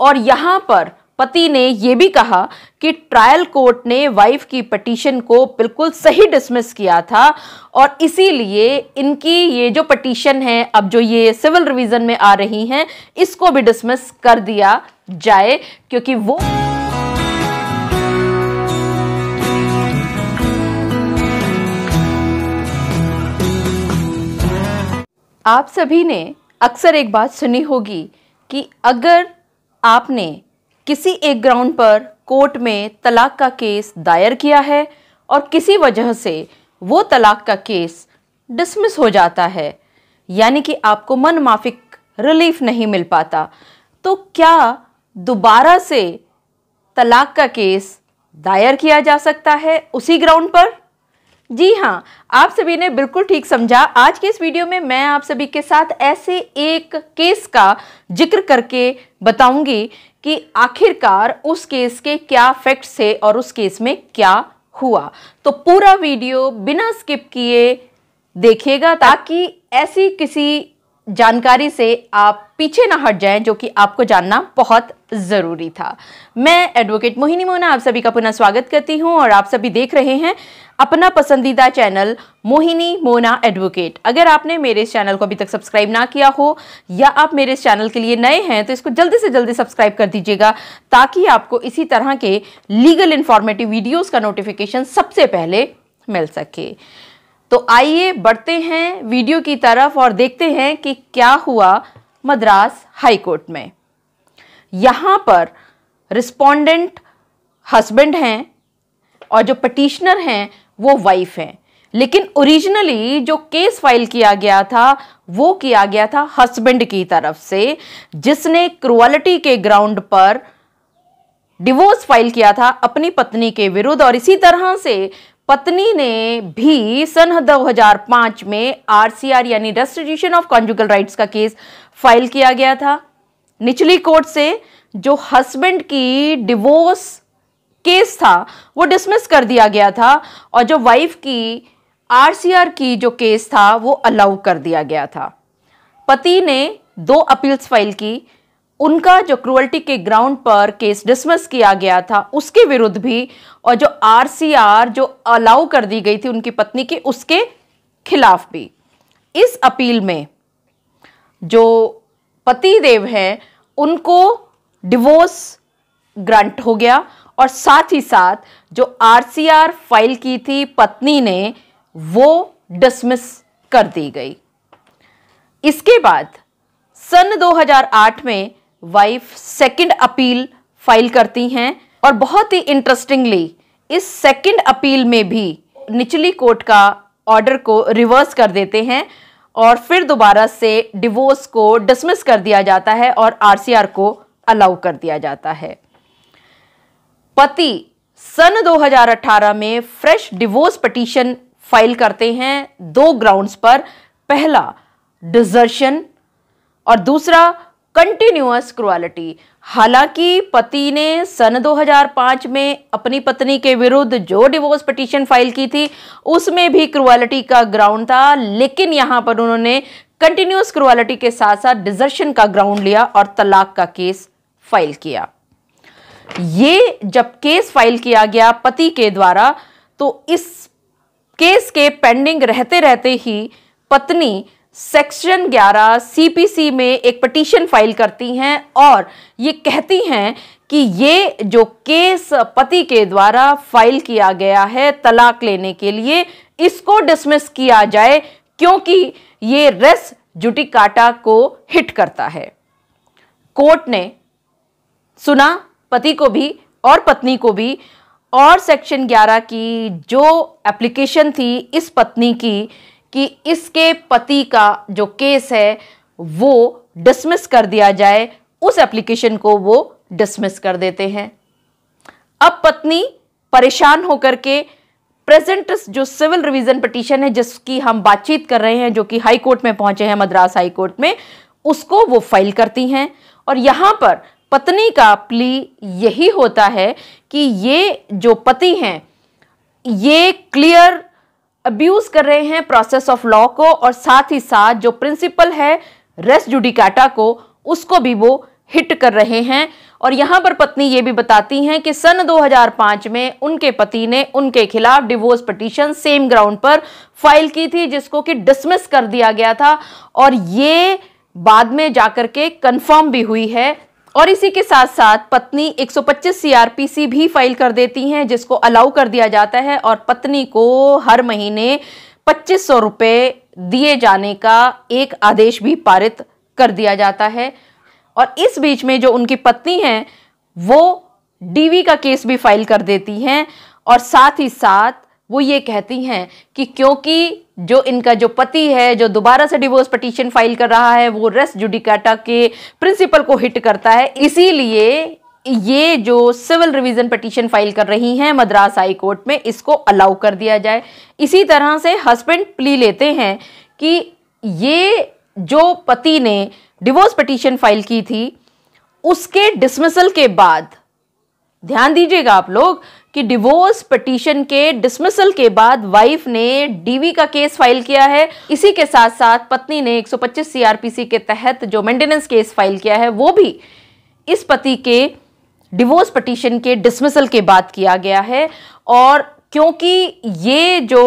और यहाँ पर पति ने यह भी कहा कि ट्रायल कोर्ट ने वाइफ की पटिशन को बिल्कुल सही डिसमिस किया था और इसीलिए इनकी ये जो पटिशन है अब जो ये सिविल रिवीजन में आ रही हैं इसको भी डिसमिस कर दिया जाए क्योंकि वो आप सभी ने अक्सर एक बात सुनी होगी कि अगर आपने किसी एक ग्राउंड पर कोर्ट में तलाक का केस दायर किया है और किसी वजह से वो तलाक का केस डिसमिस हो जाता है यानी कि आपको मन माफिक रिलीफ नहीं मिल पाता तो क्या दोबारा से तलाक का केस दायर किया जा सकता है उसी ग्राउंड पर जी हाँ आप सभी ने बिल्कुल ठीक समझा आज के इस वीडियो में मैं आप सभी के साथ ऐसे एक केस का जिक्र करके बताऊंगी कि आखिरकार उस केस के क्या फैक्ट्स थे और उस केस में क्या हुआ तो पूरा वीडियो बिना स्किप किए देखिएगा ताकि ऐसी किसी जानकारी से आप पीछे ना हट जाएं जो कि आपको जानना बहुत ज़रूरी था मैं एडवोकेट मोहिनी मोना आप सभी का पुनः स्वागत करती हूं और आप सभी देख रहे हैं अपना पसंदीदा चैनल मोहिनी मोना एडवोकेट अगर आपने मेरे इस चैनल को अभी तक सब्सक्राइब ना किया हो या आप मेरे इस चैनल के लिए नए हैं तो इसको जल्दी से जल्दी सब्सक्राइब कर दीजिएगा ताकि आपको इसी तरह के लीगल इन्फॉर्मेटिव वीडियोज़ का नोटिफिकेशन सबसे पहले मिल सके तो आइए बढ़ते हैं वीडियो की तरफ और देखते हैं कि क्या हुआ मद्रास हाईकोर्ट में यहां पर रिस्पोंडेंट हस्बैंड हैं और जो पटिशनर हैं वो वाइफ हैं लेकिन ओरिजिनली जो केस फाइल किया गया था वो किया गया था हस्बैंड की तरफ से जिसने क्रुअलिटी के ग्राउंड पर डिवोर्स फाइल किया था अपनी पत्नी के विरुद्ध और इसी तरह से पत्नी ने भी सन 2005 में आरसीआर यानी रेस्टिट्यूशन ऑफ कॉन्जुगल राइट्स का केस फाइल किया गया था निचली कोर्ट से जो हस्बैंड की डिवोर्स केस था वो डिसमिस कर दिया गया था और जो वाइफ की आरसीआर की जो केस था वो अलाउ कर दिया गया था पति ने दो अपील्स फाइल की उनका जो क्रुअल्टी के ग्राउंड पर केस डिसमिस किया गया था उसके विरुद्ध भी और जो आरसीआर जो अलाउ कर दी गई थी उनकी पत्नी के उसके खिलाफ भी इस अपील में जो पति देव हैं उनको डिवोर्स ग्रांट हो गया और साथ ही साथ जो आरसीआर फाइल की थी पत्नी ने वो डिसमिस कर दी गई इसके बाद सन 2008 में वाइफ सेकंड अपील फाइल करती हैं और बहुत ही इंटरेस्टिंगली इस सेकंड अपील में भी निचली कोर्ट का ऑर्डर को रिवर्स कर देते हैं और फिर दोबारा से डिवोर्स को डिसमिस कर दिया जाता है और आरसीआर को अलाउ कर दिया जाता है पति सन 2018 में फ्रेश डिवोर्स पटिशन फाइल करते हैं दो ग्राउंड्स पर पहला डिजर्शन और दूसरा कंटिन्यूस क्रुअलिटी हालांकि पति ने सन 2005 में अपनी पत्नी के विरुद्ध जो डिवोर्स पटिशन फाइल की थी उसमें भी क्रुअलिटी का ग्राउंड था लेकिन यहां पर उन्होंने कंटिन्यूस क्रुअलिटी के साथ साथ डिजर्शन का ग्राउंड लिया और तलाक का केस फाइल किया ये जब केस फाइल किया गया पति के द्वारा तो इस केस के पेंडिंग रहते रहते ही पत्नी सेक्शन 11 सीपीसी में एक पटिशन फाइल करती हैं और ये कहती हैं कि ये जो केस पति के द्वारा फाइल किया गया है तलाक लेने के लिए इसको डिसमिस किया जाए क्योंकि ये रेस जुटिकाटा को हिट करता है कोर्ट ने सुना पति को भी और पत्नी को भी और सेक्शन 11 की जो एप्लीकेशन थी इस पत्नी की कि इसके पति का जो केस है वो डिसमिस कर दिया जाए उस एप्लीकेशन को वो डिसमिस कर देते हैं अब पत्नी परेशान होकर के प्रेजेंट जो सिविल रिवीजन पटिशन है जिसकी हम बातचीत कर रहे हैं जो कि हाई कोर्ट में पहुंचे हैं मद्रास हाई कोर्ट में उसको वो फाइल करती हैं और यहाँ पर पत्नी का प्ली यही होता है कि ये जो पति हैं ये क्लियर अब्यूज कर रहे हैं प्रोसेस ऑफ लॉ को और साथ ही साथ जो प्रिंसिपल है रेस जुडिकाटा को उसको भी वो हिट कर रहे हैं और यहाँ पर पत्नी ये भी बताती हैं कि सन 2005 में उनके पति ने उनके खिलाफ डिवोर्स पटिशन सेम ग्राउंड पर फाइल की थी जिसको कि डिसमिस कर दिया गया था और ये बाद में जाकर के कंफर्म भी हुई है और इसी के साथ साथ पत्नी 125 सीआरपीसी भी फाइल कर देती हैं जिसको अलाउ कर दिया जाता है और पत्नी को हर महीने पच्चीस सौ रुपये दिए जाने का एक आदेश भी पारित कर दिया जाता है और इस बीच में जो उनकी पत्नी है वो डीवी का केस भी फाइल कर देती हैं और साथ ही साथ वो ये कहती हैं कि क्योंकि जो इनका जो पति है जो दोबारा से डिवोर्स पटिशन फाइल कर रहा है वो रेस जुडिकाटा के प्रिंसिपल को हिट करता है इसीलिए ये जो सिविल रिवीजन पटिशन फाइल कर रही हैं मद्रास हाई कोर्ट में इसको अलाउ कर दिया जाए इसी तरह से हस्बैंड प्ली लेते हैं कि ये जो पति ने डिवोर्स पटिशन फाइल की थी उसके डिसमिसल के बाद ध्यान दीजिएगा आप लोग कि डिवोर्स पटिशन के डिसमिसल के बाद वाइफ ने डीवी का केस फाइल किया है इसी के साथ साथ पत्नी ने 125 सीआरपीसी के तहत जो मेंटेनेंस केस फाइल किया है वो भी इस पति के डिवोर्स पटिशन के डिसमिसल के बाद किया गया है और क्योंकि ये जो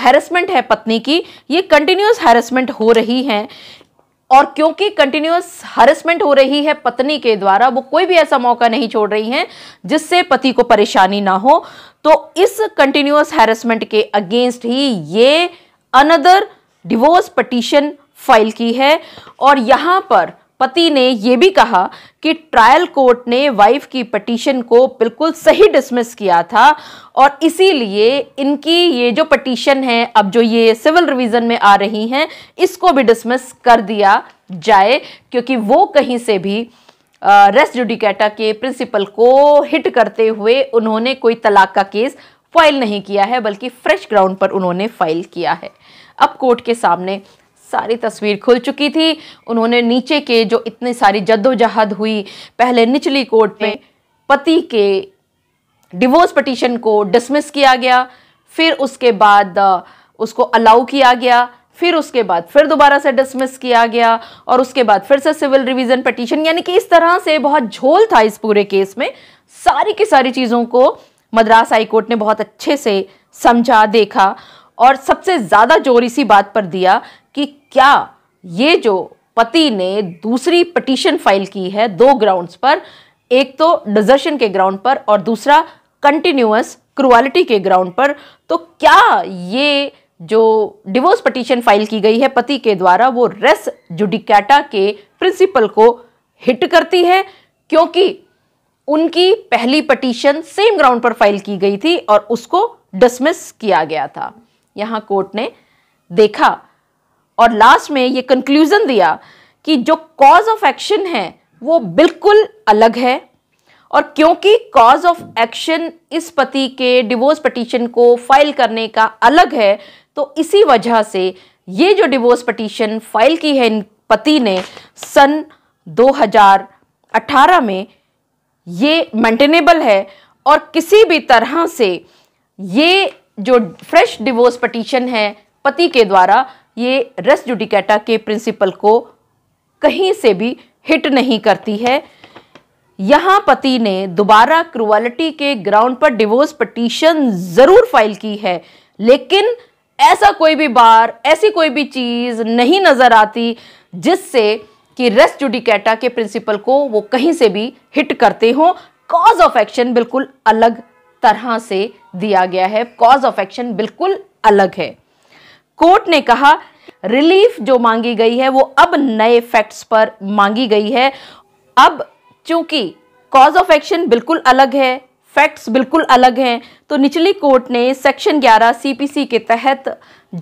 हैरसमेंट है पत्नी की ये कंटिन्यूस हेरसमेंट हो रही है और क्योंकि कंटिन्यूस हरेसमेंट हो रही है पत्नी के द्वारा वो कोई भी ऐसा मौका नहीं छोड़ रही हैं जिससे पति को परेशानी ना हो तो इस कंटिन्यूस हैरेसमेंट के अगेंस्ट ही ये अनदर डिवोर्स पटिशन फाइल की है और यहाँ पर पति ने यह भी कहा कि ट्रायल कोर्ट ने वाइफ की पटिशन को बिल्कुल सही डिसमिस किया था और इसीलिए इनकी ये जो पटिशन है अब जो ये सिविल रिवीजन में आ रही हैं इसको भी डिसमिस कर दिया जाए क्योंकि वो कहीं से भी रेस्ट जुडिकेटा के प्रिंसिपल को हिट करते हुए उन्होंने कोई तलाक का केस फाइल नहीं किया है बल्कि फ्रेश ग्राउंड पर उन्होंने फाइल किया है अब कोर्ट के सामने सारी तस्वीर खुल चुकी थी उन्होंने नीचे के जो इतनी सारी जद्दोजहद हुई पहले निचली कोर्ट में पति के डिवोर्स पटिशन को डिसमिस किया गया फिर उसके बाद उसको अलाउ किया गया फिर उसके बाद फिर दोबारा से डिसमिस किया गया और उसके बाद फिर से सिविल रिवीजन पटिशन यानी कि इस तरह से बहुत झोल था इस पूरे केस में सारी की सारी चीज़ों को मद्रास हाई कोर्ट ने बहुत अच्छे से समझा देखा और सबसे ज़्यादा जोर इसी बात पर दिया कि क्या ये जो पति ने दूसरी पटिशन फाइल की है दो ग्राउंड्स पर एक तो डिजर्शन के ग्राउंड पर और दूसरा कंटिन्यूस क्रुअलिटी के ग्राउंड पर तो क्या ये जो डिवोर्स पटिशन फाइल की गई है पति के द्वारा वो रेस जुडिकैटा के प्रिंसिपल को हिट करती है क्योंकि उनकी पहली पटिशन सेम ग्राउंड पर फाइल की गई थी और उसको डिसमिस किया गया था यहाँ कोर्ट ने देखा और लास्ट में ये कंक्लूज़न दिया कि जो कॉज ऑफ एक्शन है वो बिल्कुल अलग है और क्योंकि कॉज ऑफ एक्शन इस पति के डिवोर्स पटिशन को फाइल करने का अलग है तो इसी वजह से ये जो डिवोर्स पटिशन फाइल की है इन पति ने सन 2018 में ये मेंटेनेबल है और किसी भी तरह से ये जो फ्रेश डिवोर्स पटिशन है पति के द्वारा ये रस जुडिकेटा के प्रिंसिपल को कहीं से भी हिट नहीं करती है यहाँ पति ने दोबारा क्रुअलिटी के ग्राउंड पर डिवोर्स पटिशन ज़रूर फाइल की है लेकिन ऐसा कोई भी बार ऐसी कोई भी चीज़ नहीं नज़र आती जिससे कि रेस्ट जुडिकेटा के प्रिंसिपल को वो कहीं से भी हिट करते हों कॉज ऑफ एक्शन बिल्कुल अलग तरह से दिया गया है कॉज ऑफ एक्शन बिल्कुल अलग है कोर्ट ने कहा रिलीफ जो मांगी गई है वो अब नए फैक्ट्स पर मांगी गई है अब चूंकि कॉज ऑफ एक्शन बिल्कुल अलग है फैक्ट्स बिल्कुल अलग हैं तो निचली कोर्ट ने सेक्शन 11 सीपीसी के तहत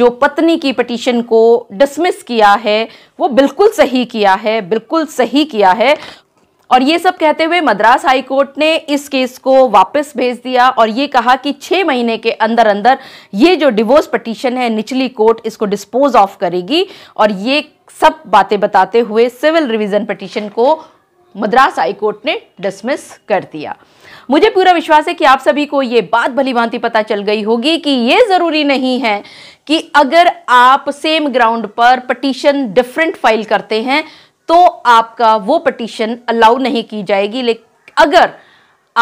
जो पत्नी की पटिशन को डिसमिस किया है वो बिल्कुल सही किया है बिल्कुल सही किया है और ये सब कहते हुए मद्रास हाईकोर्ट ने इस केस को वापस भेज दिया और ये कहा कि छः महीने के अंदर अंदर ये जो डिवोर्स पटिशन है निचली कोर्ट इसको डिस्पोज ऑफ करेगी और ये सब बातें बताते हुए सिविल रिविजन पटिशन को मद्रास हाईकोर्ट ने डिसमिस कर दिया मुझे पूरा विश्वास है कि आप सभी को ये बात भली भांति पता चल गई होगी कि ये ज़रूरी नहीं है कि अगर आप सेम ग्राउंड पर पटिशन डिफरेंट फाइल करते हैं तो आपका वो पटिशन अलाउ नहीं की जाएगी लेकिन अगर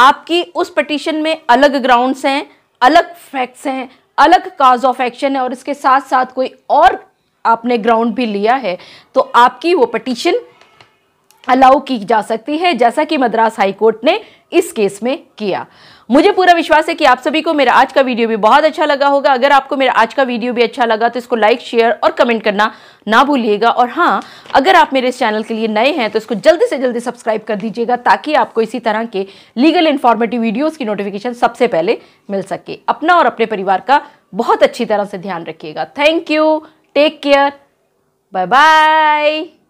आपकी उस पटिशन में अलग ग्राउंड्स हैं अलग फैक्ट्स हैं अलग काज ऑफ एक्शन है और इसके साथ साथ कोई और आपने ग्राउंड भी लिया है तो आपकी वो पटिशन अलाउ की जा सकती है जैसा कि मद्रास हाई कोर्ट ने इस केस में किया मुझे पूरा विश्वास है कि आप सभी को मेरा आज का वीडियो भी बहुत अच्छा लगा होगा अगर आपको मेरा आज का वीडियो भी अच्छा लगा तो इसको लाइक शेयर और कमेंट करना ना भूलिएगा और हाँ अगर आप मेरे इस चैनल के लिए नए हैं तो इसको जल्दी से जल्दी सब्सक्राइब कर दीजिएगा ताकि आपको इसी तरह के लीगल इन्फॉर्मेटिव वीडियोज़ की नोटिफिकेशन सबसे पहले मिल सके अपना और अपने परिवार का बहुत अच्छी तरह से ध्यान रखिएगा thank you take care bye bye